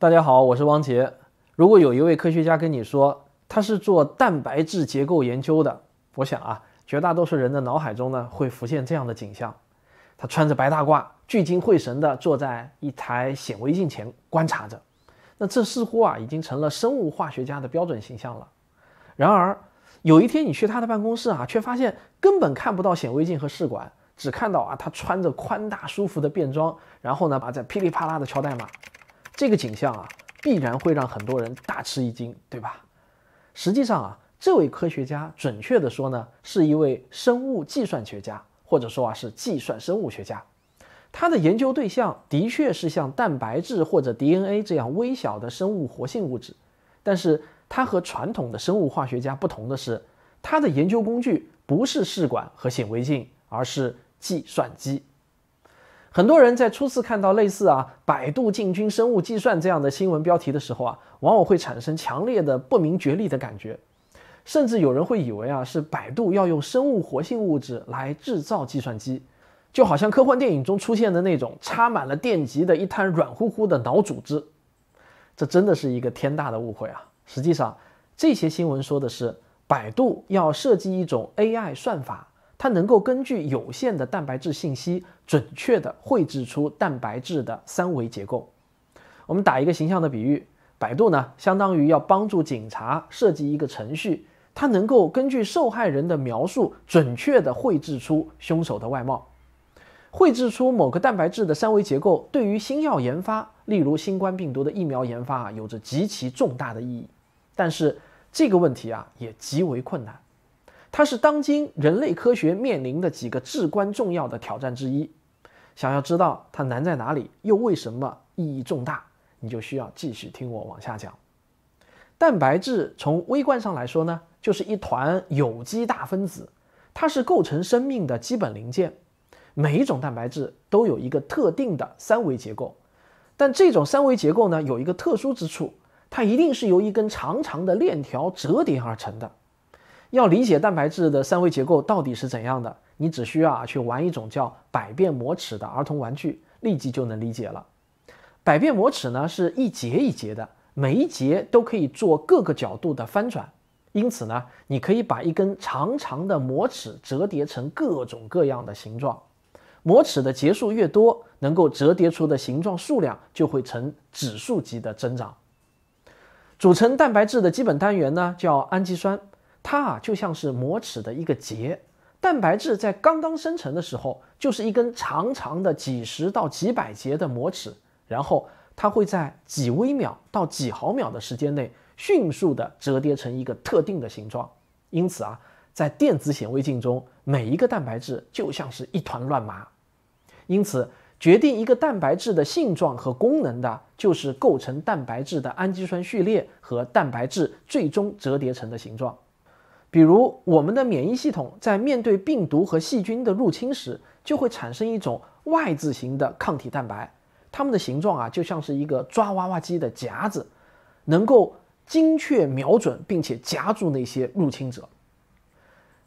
大家好，我是汪杰。如果有一位科学家跟你说他是做蛋白质结构研究的，我想啊，绝大多数人的脑海中呢会浮现这样的景象：他穿着白大褂，聚精会神地坐在一台显微镜前观察着。那这似乎啊已经成了生物化学家的标准形象了。然而有一天你去他的办公室啊，却发现根本看不到显微镜和试管，只看到啊他穿着宽大舒服的便装，然后呢，把在噼里啪啦地敲代码。这个景象啊，必然会让很多人大吃一惊，对吧？实际上啊，这位科学家，准确的说呢，是一位生物计算学家，或者说啊是计算生物学家。他的研究对象的确是像蛋白质或者 DNA 这样微小的生物活性物质，但是他和传统的生物化学家不同的是，他的研究工具不是试管和显微镜，而是计算机。很多人在初次看到类似“啊，百度进军生物计算”这样的新闻标题的时候啊，往往会产生强烈的不明觉厉的感觉，甚至有人会以为啊，是百度要用生物活性物质来制造计算机，就好像科幻电影中出现的那种插满了电极的一滩软乎乎的脑组织。这真的是一个天大的误会啊！实际上，这些新闻说的是百度要设计一种 AI 算法。它能够根据有限的蛋白质信息，准确地绘制出蛋白质的三维结构。我们打一个形象的比喻，百度呢相当于要帮助警察设计一个程序，它能够根据受害人的描述，准确地绘制出凶手的外貌。绘制出某个蛋白质的三维结构，对于新药研发，例如新冠病毒的疫苗研发啊，有着极其重大的意义。但是这个问题啊，也极为困难。它是当今人类科学面临的几个至关重要的挑战之一。想要知道它难在哪里，又为什么意义重大，你就需要继续听我往下讲。蛋白质从微观上来说呢，就是一团有机大分子，它是构成生命的基本零件。每一种蛋白质都有一个特定的三维结构，但这种三维结构呢，有一个特殊之处，它一定是由一根长长的链条折叠而成的。要理解蛋白质的三维结构到底是怎样的，你只需要啊去玩一种叫百变魔尺的儿童玩具，立即就能理解了。百变魔尺呢是一节一节的，每一节都可以做各个角度的翻转，因此呢，你可以把一根长长的魔尺折叠成各种各样的形状。魔尺的节数越多，能够折叠出的形状数量就会呈指数级的增长。组成蛋白质的基本单元呢叫氨基酸。它啊就像是磨齿的一个结，蛋白质在刚刚生成的时候就是一根长长的几十到几百节的磨齿，然后它会在几微秒到几毫秒的时间内迅速的折叠成一个特定的形状。因此啊，在电子显微镜中，每一个蛋白质就像是一团乱麻。因此，决定一个蛋白质的性状和功能的，就是构成蛋白质的氨基酸序列和蛋白质最终折叠成的形状。比如，我们的免疫系统在面对病毒和细菌的入侵时，就会产生一种 Y 字形的抗体蛋白，它们的形状啊，就像是一个抓娃娃机的夹子，能够精确瞄准并且夹住那些入侵者。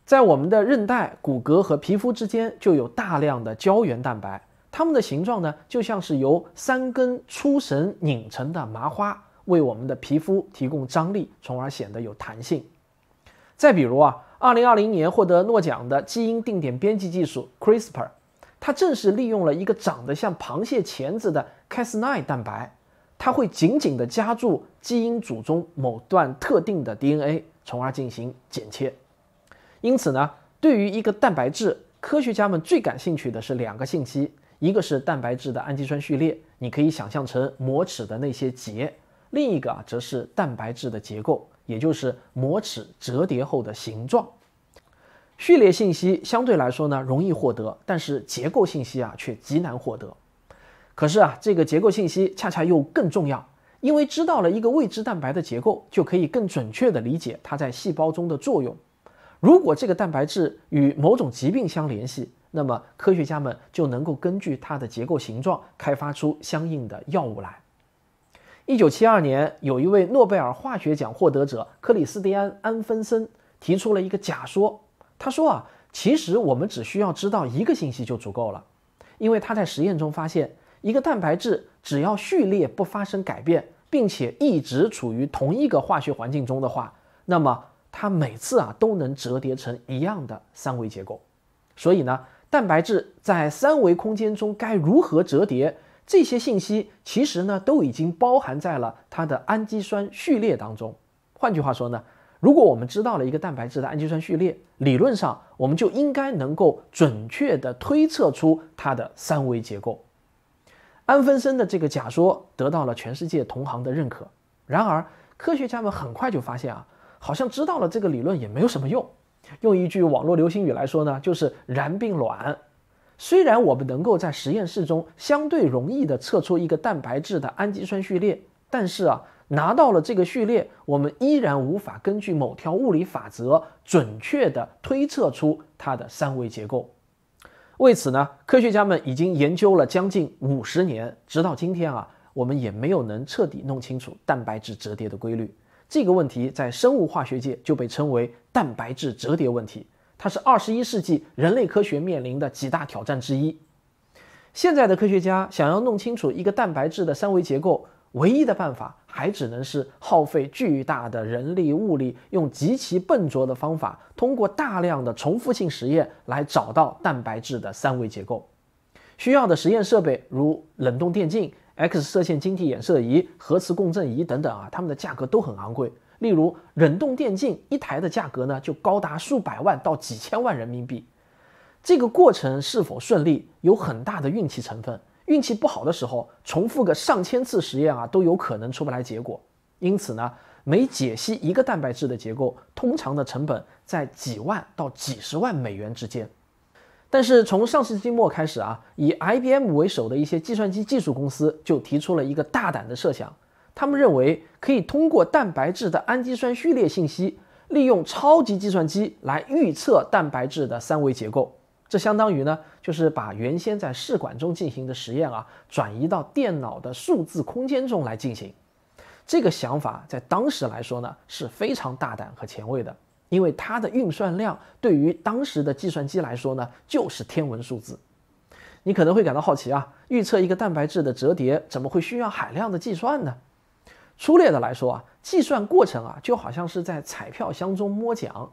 在我们的韧带、骨骼和皮肤之间，就有大量的胶原蛋白，它们的形状呢，就像是由三根粗绳拧成的麻花，为我们的皮肤提供张力，从而显得有弹性。再比如啊，二零二零年获得诺奖的基因定点编辑技术 CRISPR，它正是利用了一个长得像螃蟹钳子的 Cas9 蛋白，它会紧紧的夹住基因组中某段特定的 DNA，从而进行剪切。因此呢，对于一个蛋白质，科学家们最感兴趣的是两个信息，一个是蛋白质的氨基酸序列，你可以想象成磨齿的那些结；另一个啊，则是蛋白质的结构。也就是膜尺折叠后的形状，序列信息相对来说呢容易获得，但是结构信息啊却极难获得。可是啊，这个结构信息恰恰又更重要，因为知道了一个未知蛋白的结构，就可以更准确地理解它在细胞中的作用。如果这个蛋白质与某种疾病相联系，那么科学家们就能够根据它的结构形状开发出相应的药物来。一九七二年，有一位诺贝尔化学奖获得者克里斯蒂安安芬森提出了一个假说。他说啊，其实我们只需要知道一个信息就足够了，因为他在实验中发现，一个蛋白质只要序列不发生改变，并且一直处于同一个化学环境中的话，那么它每次啊都能折叠成一样的三维结构。所以呢，蛋白质在三维空间中该如何折叠？这些信息其实呢，都已经包含在了它的氨基酸序列当中。换句话说呢，如果我们知道了一个蛋白质的氨基酸序列，理论上我们就应该能够准确地推测出它的三维结构。安芬生的这个假说得到了全世界同行的认可。然而，科学家们很快就发现啊，好像知道了这个理论也没有什么用。用一句网络流行语来说呢，就是“然并卵”。虽然我们能够在实验室中相对容易地测出一个蛋白质的氨基酸序列，但是啊，拿到了这个序列，我们依然无法根据某条物理法则准确地推测出它的三维结构。为此呢，科学家们已经研究了将近五十年，直到今天啊，我们也没有能彻底弄清楚蛋白质折叠的规律。这个问题在生物化学界就被称为蛋白质折叠问题。它是二十一世纪人类科学面临的几大挑战之一。现在的科学家想要弄清楚一个蛋白质的三维结构，唯一的办法还只能是耗费巨大的人力物力，用极其笨拙的方法，通过大量的重复性实验来找到蛋白质的三维结构。需要的实验设备如冷冻电镜、X 射线晶体衍射仪、核磁共振仪等等啊，它们的价格都很昂贵。例如，冷冻电镜一台的价格呢，就高达数百万到几千万人民币。这个过程是否顺利，有很大的运气成分。运气不好的时候，重复个上千次实验啊，都有可能出不来结果。因此呢，每解析一个蛋白质的结构，通常的成本在几万到几十万美元之间。但是从上世纪末开始啊，以 IBM 为首的一些计算机技术公司就提出了一个大胆的设想。他们认为可以通过蛋白质的氨基酸序列信息，利用超级计算机来预测蛋白质的三维结构。这相当于呢，就是把原先在试管中进行的实验啊，转移到电脑的数字空间中来进行。这个想法在当时来说呢，是非常大胆和前卫的，因为它的运算量对于当时的计算机来说呢，就是天文数字。你可能会感到好奇啊，预测一个蛋白质的折叠怎么会需要海量的计算呢？粗略的来说啊，计算过程啊就好像是在彩票箱中摸奖。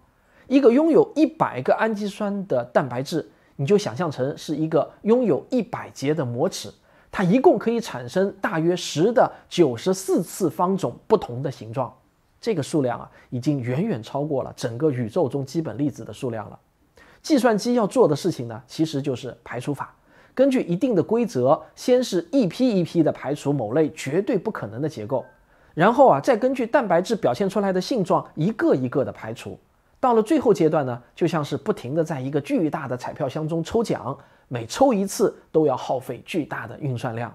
一个拥有一百个氨基酸的蛋白质，你就想象成是一个拥有一百节的魔尺，它一共可以产生大约十的九十四次方种不同的形状。这个数量啊，已经远远超过了整个宇宙中基本粒子的数量了。计算机要做的事情呢，其实就是排除法，根据一定的规则，先是一批一批的排除某类绝对不可能的结构。然后啊，再根据蛋白质表现出来的性状，一个一个的排除。到了最后阶段呢，就像是不停的在一个巨大的彩票箱中抽奖，每抽一次都要耗费巨大的运算量。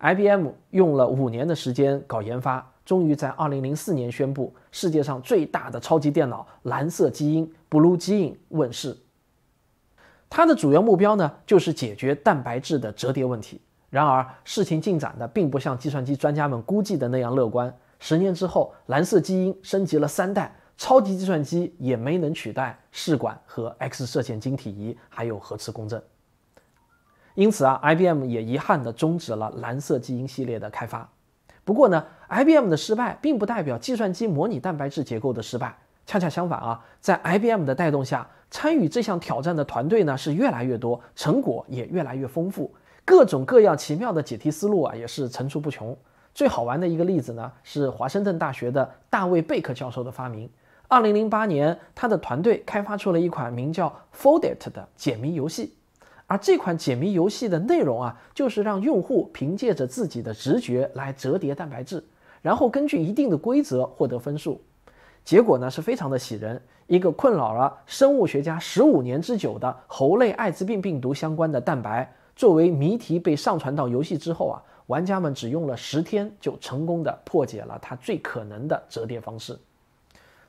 IBM 用了五年的时间搞研发，终于在2004年宣布世界上最大的超级电脑“蓝色基因 ”（Blue Gene） 问世。它的主要目标呢，就是解决蛋白质的折叠问题。然而，事情进展的并不像计算机专家们估计的那样乐观。十年之后，蓝色基因升级了三代，超级计算机也没能取代试管和 X 射线晶体仪，还有核磁共振。因此啊，IBM 也遗憾地终止了蓝色基因系列的开发。不过呢，IBM 的失败并不代表计算机模拟蛋白质结构的失败，恰恰相反啊，在 IBM 的带动下，参与这项挑战的团队呢是越来越多，成果也越来越丰富。各种各样奇妙的解题思路啊，也是层出不穷。最好玩的一个例子呢，是华盛顿大学的大卫贝克教授的发明。二零零八年，他的团队开发出了一款名叫 Foldit 的解谜游戏。而这款解谜游戏的内容啊，就是让用户凭借着自己的直觉来折叠蛋白质，然后根据一定的规则获得分数。结果呢，是非常的喜人。一个困扰了生物学家十五年之久的猴类艾滋病病毒相关的蛋白。作为谜题被上传到游戏之后啊，玩家们只用了十天就成功的破解了它最可能的折叠方式。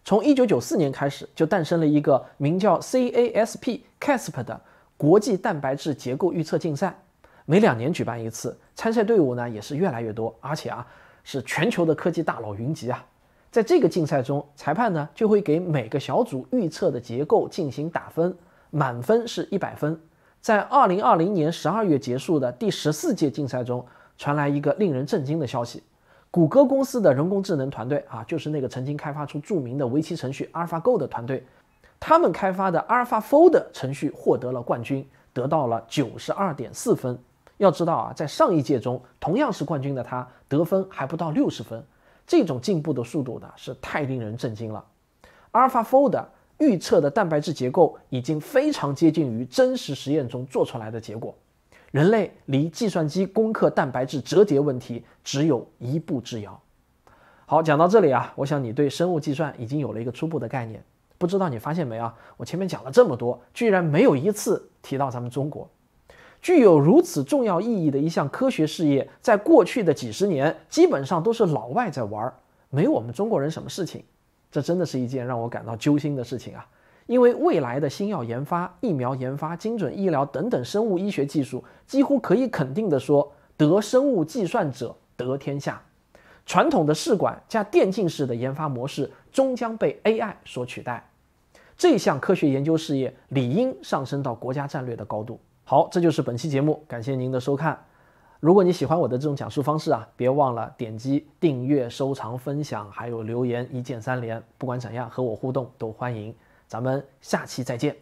从1994年开始，就诞生了一个名叫 CASP、CASP 的国际蛋白质结构预测竞赛，每两年举办一次，参赛队伍呢也是越来越多，而且啊是全球的科技大佬云集啊。在这个竞赛中，裁判呢就会给每个小组预测的结构进行打分，满分是一百分。在二零二零年十二月结束的第十四届竞赛中，传来一个令人震惊的消息：谷歌公司的人工智能团队啊，就是那个曾经开发出著名的围棋程序阿尔法 Go 的团队，他们开发的阿尔法 Fold 程序获得了冠军，得到了九十二点四分。要知道啊，在上一届中同样是冠军的他，得分还不到六十分，这种进步的速度呢，是太令人震惊了。阿尔法 Fold。预测的蛋白质结构已经非常接近于真实实验中做出来的结果，人类离计算机攻克蛋白质折叠问题只有一步之遥。好，讲到这里啊，我想你对生物计算已经有了一个初步的概念。不知道你发现没啊？我前面讲了这么多，居然没有一次提到咱们中国，具有如此重要意义的一项科学事业，在过去的几十年基本上都是老外在玩儿，没我们中国人什么事情。这真的是一件让我感到揪心的事情啊！因为未来的新药研发、疫苗研发、精准医疗等等生物医学技术，几乎可以肯定的说，得生物计算者得天下。传统的试管加电竞式的研发模式终将被 AI 所取代。这项科学研究事业理应上升到国家战略的高度。好，这就是本期节目，感谢您的收看。如果你喜欢我的这种讲述方式啊，别忘了点击订阅、收藏、分享，还有留言，一键三连。不管怎样，和我互动都欢迎。咱们下期再见。